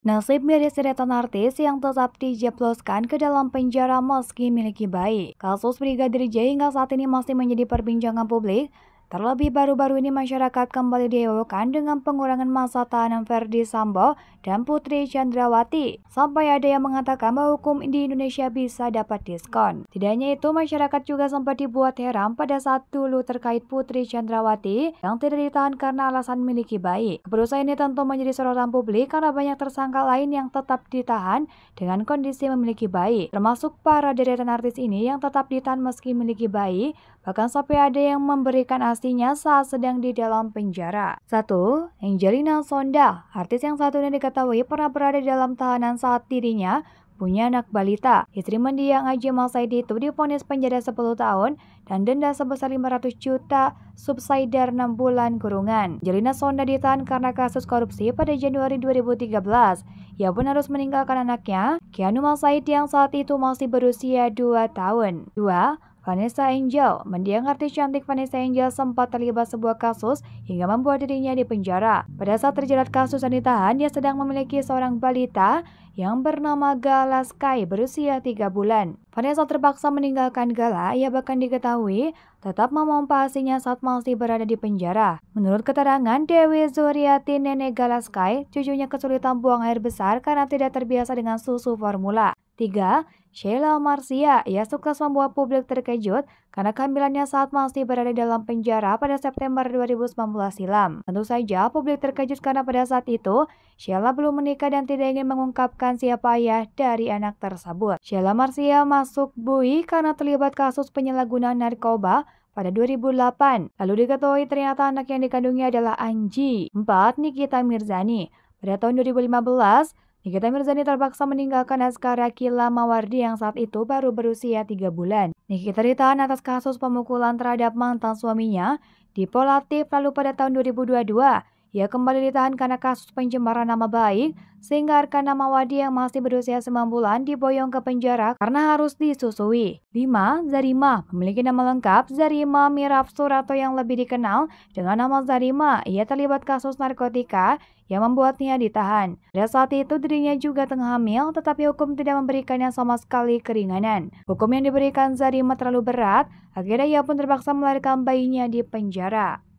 Nasib miris deretan artis yang tetap dijebloskan ke dalam penjara meski miliki bayi. Kasus Brigadir J hingga saat ini masih menjadi perbincangan publik Terlebih baru-baru ini masyarakat kembali dihebohkan dengan pengurangan masa tahanan Verdi Sambo dan Putri Chandrawati. Sampai ada yang mengatakan bahwa hukum di Indonesia bisa dapat diskon. Tidak hanya itu, masyarakat juga sempat dibuat heran pada saat dulu terkait Putri Chandrawati yang tidak ditahan karena alasan miliki bayi. Keputusan ini tentu menjadi sorotan publik karena banyak tersangka lain yang tetap ditahan dengan kondisi memiliki bayi. Termasuk para deretan artis ini yang tetap ditahan meski memiliki bayi, bahkan sampai ada yang memberikan as pastinya saat sedang di dalam penjara. 1. Angelina Sonda, artis yang satunya diketahui pernah berada dalam tahanan saat dirinya punya anak balita. Istri mendiang Aji Said itu diponis penjara 10 tahun dan denda sebesar 500 juta subsider 6 bulan kurungan. Jelina Sonda ditahan karena kasus korupsi pada Januari 2013. Ia pun harus meninggalkan anaknya, Kianu Said yang saat itu masih berusia 2 tahun. 2. Vanessa Angel, mendiang artis cantik Vanessa Angel sempat terlibat sebuah kasus hingga membuat dirinya dipenjara. Pada saat terjerat kasus dan ditahan, dia sedang memiliki seorang balita yang bernama Gala Sky berusia 3 bulan. Vanessa terpaksa meninggalkan Gala, ia bahkan diketahui tetap memompa asinya saat masih berada di penjara. Menurut keterangan Dewi Zuriati Nenek Gala Sky, cucunya kesulitan buang air besar karena tidak terbiasa dengan susu formula. 3. Sheila Marcia, ia sukses membuat publik terkejut karena kehamilannya saat masih berada dalam penjara pada September 2019 silam. Tentu saja publik terkejut karena pada saat itu, Sheila belum menikah dan tidak ingin mengungkapkan siapa ayah dari anak tersebut. Sheila Marsia masuk bui karena terlibat kasus penyalahgunaan narkoba pada 2008. Lalu diketahui ternyata anak yang dikandungnya adalah Anji. 4. Nikita Mirzani. Pada tahun 2015, Nikita Mirzani terpaksa meninggalkan naskah Rakila Mawardi yang saat itu baru berusia tiga bulan. Nikita ditahan atas kasus pemukulan terhadap mantan suaminya di Polatif lalu pada tahun 2022 ia kembali ditahan karena kasus pencemaran nama baik, sehingga nama Mawadi yang masih berusia 9 bulan diboyong ke penjara karena harus disusui. 5. Zarima memiliki nama lengkap Zarima Miraf Surato yang lebih dikenal dengan nama Zarima. Ia terlibat kasus narkotika yang membuatnya ditahan. Pada saat itu dirinya juga tengah hamil tetapi hukum tidak memberikannya sama sekali keringanan. Hukum yang diberikan Zarima terlalu berat, akhirnya ia pun terpaksa melarikan bayinya di penjara.